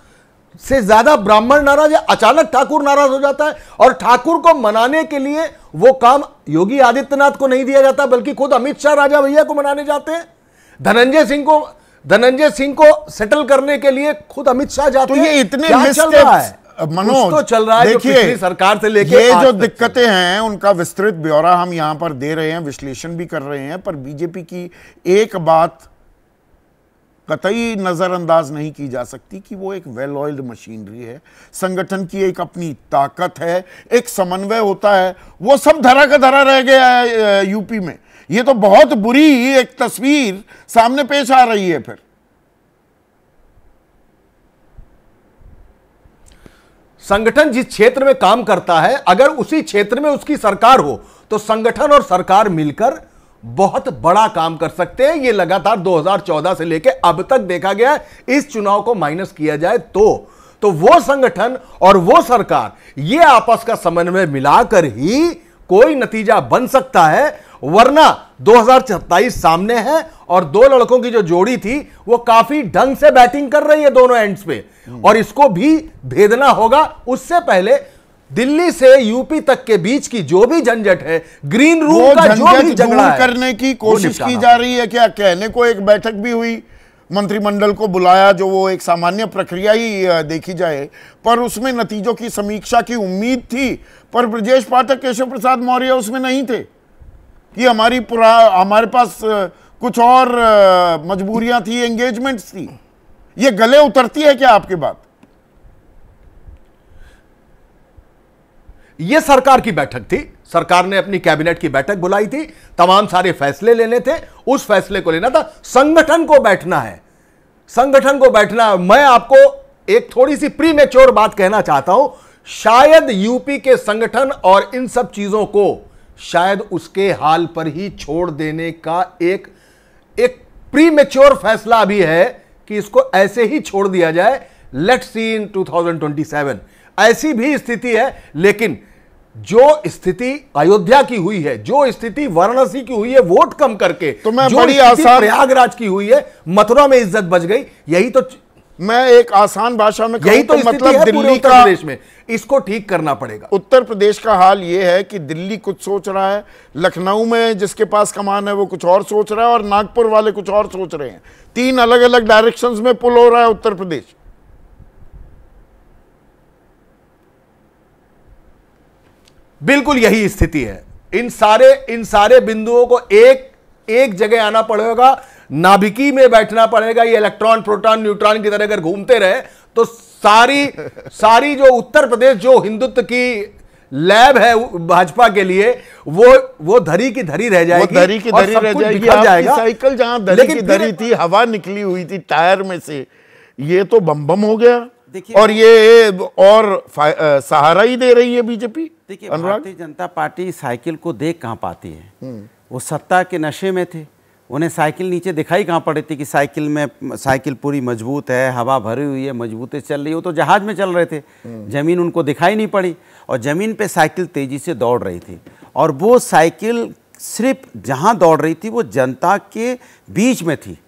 S6: से ज्यादा ब्राह्मण नाराज है अचानक ठाकुर नाराज हो जाता है और ठाकुर को मनाने के लिए वो काम योगी आदित्यनाथ को नहीं दिया जाता बल्कि खुद अमित शाह राजा भैया को मनाने जाते हैं धनंजय सिंह को धनंजय सिंह को सेटल करने के लिए खुद अमित शाह जाते तो ये इतने चल रहा है मनोज तो चल रहा है देखिए सरकार से लेके ये जो
S1: दिक्कतें हैं उनका विस्तृत ब्यौरा हम यहाँ पर दे रहे हैं विश्लेषण भी कर रहे हैं पर बीजेपी की एक बात कतई नज़रअंदाज नहीं की जा सकती कि वो एक वेल ऑयल्ड मशीनरी है संगठन की एक अपनी ताकत है एक समन्वय होता है वो सब धरा का धरा रह गया है यूपी में ये तो बहुत बुरी एक तस्वीर
S6: सामने पेश आ रही है फिर संगठन जिस क्षेत्र में काम करता है अगर उसी क्षेत्र में उसकी सरकार हो तो संगठन और सरकार मिलकर बहुत बड़ा काम कर सकते हैं ये लगातार 2014 से लेकर अब तक देखा गया है इस चुनाव को माइनस किया जाए तो तो वो संगठन और वो सरकार ये आपस का समन्वय मिलाकर ही कोई नतीजा बन सकता है वरना दो सामने है और दो लड़कों की जो जोड़ी थी वो काफी ढंग से बैटिंग कर रही है दोनों एंड्स पे और इसको भी भेदना होगा उससे पहले दिल्ली से यूपी तक के बीच की जो भी झंझट है ग्रीन रूम का जो भी झगड़ा करने की कोशिश की जा
S1: रही है क्या कहने को एक बैठक भी हुई मंत्रिमंडल को बुलाया जो वो एक सामान्य प्रक्रिया ही देखी जाए पर उसमें नतीजों की समीक्षा की उम्मीद थी पर ब्रजेश पाठक केशव प्रसाद मौर्य उसमें नहीं थे कि हमारी पुरा हमारे पास कुछ और मजबूरियां थी एंगेजमेंट्स थी ये गले उतरती है क्या आपकी बात
S6: ये सरकार की बैठक थी सरकार ने अपनी कैबिनेट की बैठक बुलाई थी तमाम सारे फैसले लेने थे उस फैसले को लेना था संगठन को बैठना है संगठन को बैठना मैं आपको एक थोड़ी सी प्री मेच्योर बात कहना चाहता हूं शायद यूपी के संगठन और इन सब चीजों को शायद उसके हाल पर ही छोड़ देने का एक एक प्री मेच्योर फैसला भी है कि इसको ऐसे ही छोड़ दिया जाए लेट सी इन सेवन ऐसी भी स्थिति है लेकिन जो स्थिति अयोध्या की हुई है जो स्थिति वाराणसी की हुई है वोट कम करके तो मैं जो बड़ी आसान प्रयागराज की हुई है मथुरा में इज्जत बच गई यही तो मैं एक आसान भाषा में यही तो, तो मतलब दिल्ली उत्तर प्रदेश में
S1: इसको ठीक करना पड़ेगा उत्तर प्रदेश का हाल यह है कि दिल्ली कुछ सोच रहा है लखनऊ में जिसके पास कमान है वो कुछ और सोच रहा है और नागपुर वाले कुछ और सोच रहे हैं तीन अलग अलग डायरेक्शंस में पुल हो रहा है उत्तर प्रदेश
S6: बिल्कुल यही स्थिति है इन सारे इन सारे बिंदुओं को एक एक जगह आना पड़ेगा नाभिकी में बैठना पड़ेगा ये इलेक्ट्रॉन प्रोटॉन न्यूट्रॉन की तरह अगर घूमते रहे तो सारी सारी जो उत्तर प्रदेश जो हिंदुत्व की लैब है भाजपा के लिए वो वो धरी की धरी रह जाएगी वो धरी की धरी रह जाएगी जाएगा साइकिल
S1: जहां धरी की धरी थी हवा निकली हुई थी टायर में से ये तो बम बम हो गया देखिए और ये और सहारा ही दे रही है बीजेपी देखिए भारतीय जनता पार्टी
S7: साइकिल को देख कहाँ पाती है हम्म। वो सत्ता के नशे में थे उन्हें साइकिल नीचे दिखाई कहाँ पड़ी थी कि साइकिल में साइकिल पूरी मजबूत है हवा भरी हुई है मजबूती चल रही है वो तो जहाज में चल रहे थे हम्म। ज़मीन उनको दिखाई नहीं पड़ी और ज़मीन पे साइकिल तेज़ी से दौड़ रही थी और वो साइकिल सिर्फ जहाँ दौड़ रही थी वो जनता के बीच में थी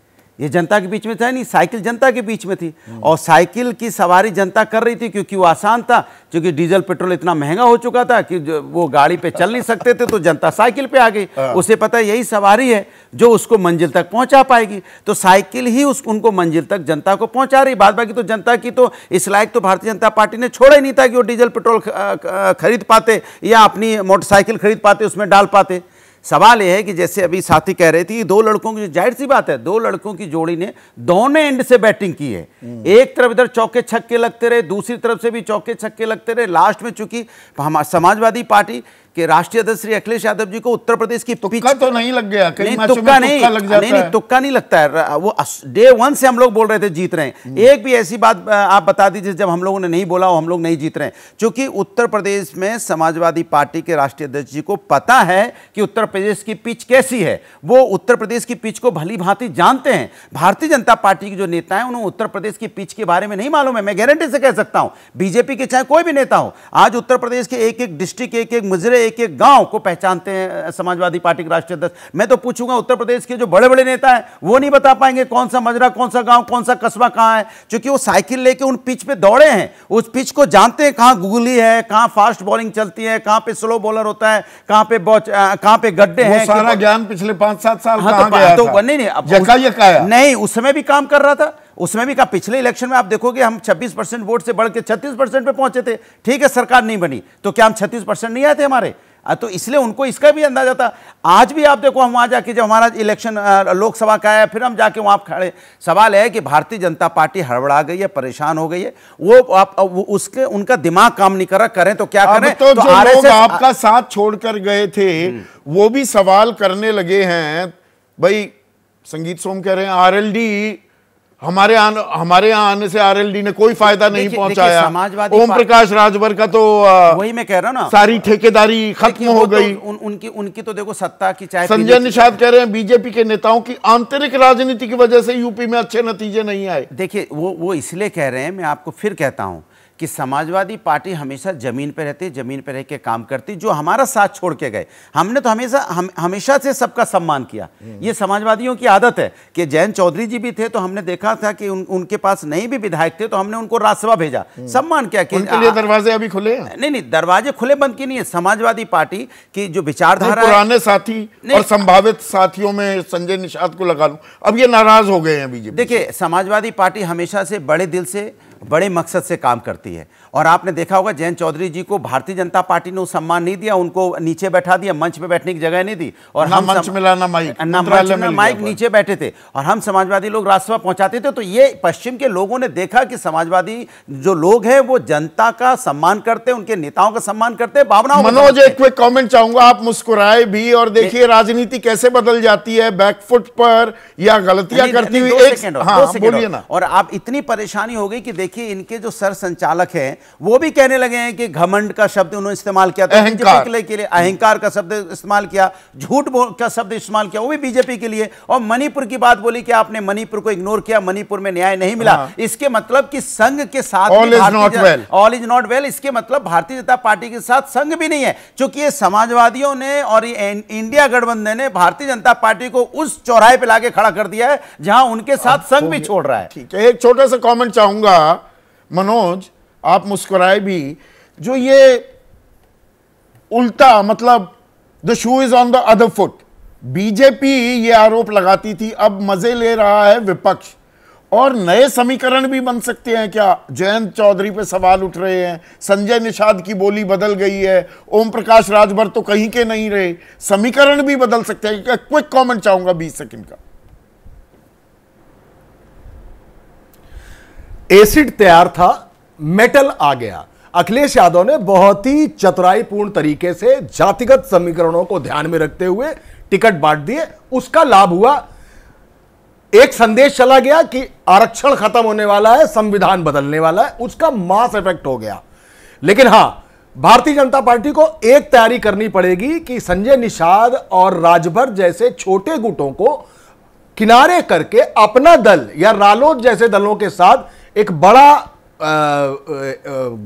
S7: ये जनता के बीच में था नहीं साइकिल जनता के बीच में थी और साइकिल की सवारी जनता कर रही थी क्योंकि वो आसान था क्योंकि डीजल पेट्रोल इतना महंगा हो चुका था कि वो गाड़ी पे चल नहीं सकते थे तो जनता साइकिल पे आ गई हाँ। उसे पता यही सवारी है जो उसको मंजिल तक पहुंचा पाएगी तो साइकिल ही उस उनको मंजिल तक जनता को पहुंचा रही बात बाकी तो जनता की तो इस लायक तो भारतीय जनता पार्टी ने छोड़ा ही नहीं था कि वो डीजल पेट्रोल खरीद पाते या अपनी मोटरसाइकिल खरीद पाते उसमें डाल पाते सवाल यह है कि जैसे अभी साथी कह रहे थे दो लड़कों की जाहिर सी बात है दो लड़कों की जोड़ी ने दोनों एंड से बैटिंग की है हम्म। एक तरफ इधर चौके छक्के लगते रहे दूसरी तरफ से भी चौके छक्के लगते रहे लास्ट में चूंकि समाजवादी पार्टी कि राष्ट्रीय अध्यक्ष श्री अखिलेश यादव जी को उत्तर प्रदेश की तुक्का तो नहीं लग गया कई नहीं तुक्का नहीं लग जाता नहीं नहीं तुक्का नहीं लगता है वो डे वन से हम लोग बोल रहे थे जीत रहे हैं हम्म। एक भी ऐसी बात आप बता दीजिए जब हम लोगों ने नहीं बोला वो हम लोग नहीं जीत रहे हैं क्योंकि उत्तर प्रदेश में समाजवादी पार्टी के राष्ट्रीय अध्यक्ष जी को पता है कि उत्तर प्रदेश की पिच कैसी है वो उत्तर प्रदेश की पिच को भली भांति जानते हैं भारतीय जनता पार्टी के जो नेता है उन्हें उत्तर प्रदेश की पिच के बारे में नहीं मालूम है मैं गारंटी से कह सकता हूं बीजेपी के चाहे कोई भी नेता हो आज उत्तर प्रदेश के एक एक डिस्ट्रिक्ट एक एक मुजरे एक एक गांव को पहचानते हैं समाजवादी पार्टी के राष्ट्रीय अध्यक्ष मैं तो पूछूंगा उत्तर प्रदेश के जो बड़े बड़े नेता हैं वो नहीं बता पाएंगे कौन सा मजरा कौन सा गांव कौन सा कस्बा कहाँ है क्योंकि वो साइकिल लेके उन पिच पे दौड़े हैं उस पिच को जानते हैं कहाँ गुगली है कहाँ फास्ट बॉलिंग चलती है कहाँ पे स्लो बॉलर होता है कहाँ पे कहाँ पे गड्ढे हैं सारा ज्ञान पिछले पांच
S1: सात साल हाँ, तो तो नहीं
S7: नहीं उस समय भी काम कर रहा था उसमें भी कहा पिछले इलेक्शन में आप देखोगे हम 26 परसेंट वोट से बढ़ के छत्तीस परसेंट पर पहुंचे थे ठीक है सरकार नहीं बनी तो क्या हम 36 परसेंट नहीं आए थे हमारे तो इसलिए उनको इसका भी अंदाजा था आज भी आप देखो हम वहां जाके जब हमारा इलेक्शन लोकसभा का आया फिर हम जाके वहां खड़े सवाल है कि भारतीय जनता पार्टी हड़बड़ा गई है परेशान हो गई है वो आप वो उसके उनका दिमाग काम नहीं कर रहा करें तो क्या करें तो, तो जो लोग आपका
S1: साथ छोड़कर गए थे हम्म। वो भी सवाल करने लगे हैं भाई संगीत सोम कह रहे हैं आर हमारे आन, हमारे यहाँ आने से आरएलडी ने कोई फायदा नहीं पहुंचाया समाजवादी ओम प्रकाश राजभर का तो वही
S7: मैं कह रहा हूँ ना सारी
S1: ठेकेदारी खत्म हो तो गई तो,
S7: उन, उनकी उनकी तो देखो सत्ता की चाय संजय निषाद कह रहे हैं बीजेपी के नेताओं की आंतरिक राजनीति की वजह से यूपी में अच्छे नतीजे नहीं आए देखिए वो वो इसलिए कह रहे हैं मैं आपको फिर कहता हूँ कि समाजवादी पार्टी हमेशा ज़मीन पर रहती ज़मीन पर रह के काम करती जो हमारा साथ छोड़ के गए हमने तो हमेशा हम हमेशा से सबका सम्मान किया हम्म। ये समाजवादियों की आदत है कि जैन चौधरी जी भी थे तो हमने देखा था कि उन, उनके पास नहीं भी विधायक थे तो हमने उनको राज्यसभा भेजा हम्म। सम्मान किया दरवाजे अभी खुले नहीं नहीं दरवाजे खुले बंद की नहीं है समाजवादी पार्टी की जो विचारधारा पुराने साथी और संभावित साथियों में संजय निषाद को लगा लू अब ये नाराज हो गए हैं बीजेपी देखिये समाजवादी पार्टी हमेशा से बड़े दिल से बड़े मकसद से काम करती है और आपने देखा होगा जयंत चौधरी जी को भारतीय जनता पार्टी ने सम्मान नहीं दिया उनको नीचे बैठा दिया मंच पे बैठने की जगह नहीं दी और हम मंच सम... मिला ना माइक ना मंच मिला माइक नीचे बैठे थे और हम समाजवादी लोग राज्यसभा पहुंचाते थे तो ये पश्चिम के लोगों ने देखा कि समाजवादी जो लोग हैं
S1: वो जनता का सम्मान करते उनके नेताओं का सम्मान करते भावना मनोज एक कॉमेंट चाहूंगा आप मुस्कुराए भी और देखिए राजनीति कैसे बदल जाती है बैकफुट पर या गलतियां करती हुई हाँ, हाँ, और आप इतनी परेशानी हो गई कि देखिए देखिए इनके
S7: जो सर संचालक हैं वो भी कहने लगे हैं कि घमंड का शब्द उन्होंने इस्तेमाल किया था तो के लिए अहंकार का शब्द इस्तेमाल किया झूठ का शब्द इस्तेमाल किया वो भी बीजेपी के लिए और मणिपुर की बात बोली कि आपने मणिपुर को इग्नोर किया मणिपुर में न्याय नहीं मिला हाँ। इसके मतलब कि संघ के साथ ऑल इज नॉट वेल इसके मतलब भारतीय जनता पार्टी के साथ संघ भी नहीं है चूंकि ये समाजवादियों ने और इंडिया गठबंधन ने भारतीय जनता पार्टी को उस चौराहे पर लाके खड़ा कर दिया है
S1: जहां उनके साथ संघ तो भी छोड़ रहा है ठीक है एक छोटा सा कमेंट चाहूंगा मनोज आप मुस्कुराए भी जो ये उल्टा मतलब the shoe is on the other foot BJP ये आरोप लगाती थी अब मजे ले रहा है विपक्ष और नए समीकरण भी बन सकते हैं क्या जयंत चौधरी पे सवाल उठ रहे हैं संजय निषाद की बोली बदल गई है ओम प्रकाश राजभर तो कहीं के नहीं रहे समीकरण भी बदल सकते हैं क्विक कमेंट चाहूंगा बीस सेकंड का
S6: एसिड तैयार था मेटल आ गया अखिलेश यादव ने बहुत ही चतुराईपूर्ण तरीके से जातिगत समीकरणों को ध्यान में रखते हुए टिकट बांट दिए उसका लाभ हुआ एक संदेश चला गया कि आरक्षण खत्म होने वाला है संविधान बदलने वाला है उसका मास इफेक्ट हो गया लेकिन हां भारतीय जनता पार्टी को एक तैयारी करनी पड़ेगी कि संजय निषाद और राजभर जैसे छोटे गुटों को किनारे करके अपना दल या रालोद जैसे दलों के साथ एक बड़ा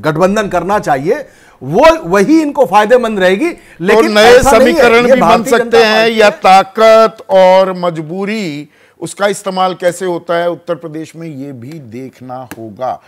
S6: गठबंधन करना चाहिए वो वही इनको फायदेमंद रहेगी तो लेकिन तो नए समीकरण भी बन सकते हैं या ताकत और मजबूरी उसका इस्तेमाल
S1: कैसे होता है उत्तर प्रदेश में ये भी देखना होगा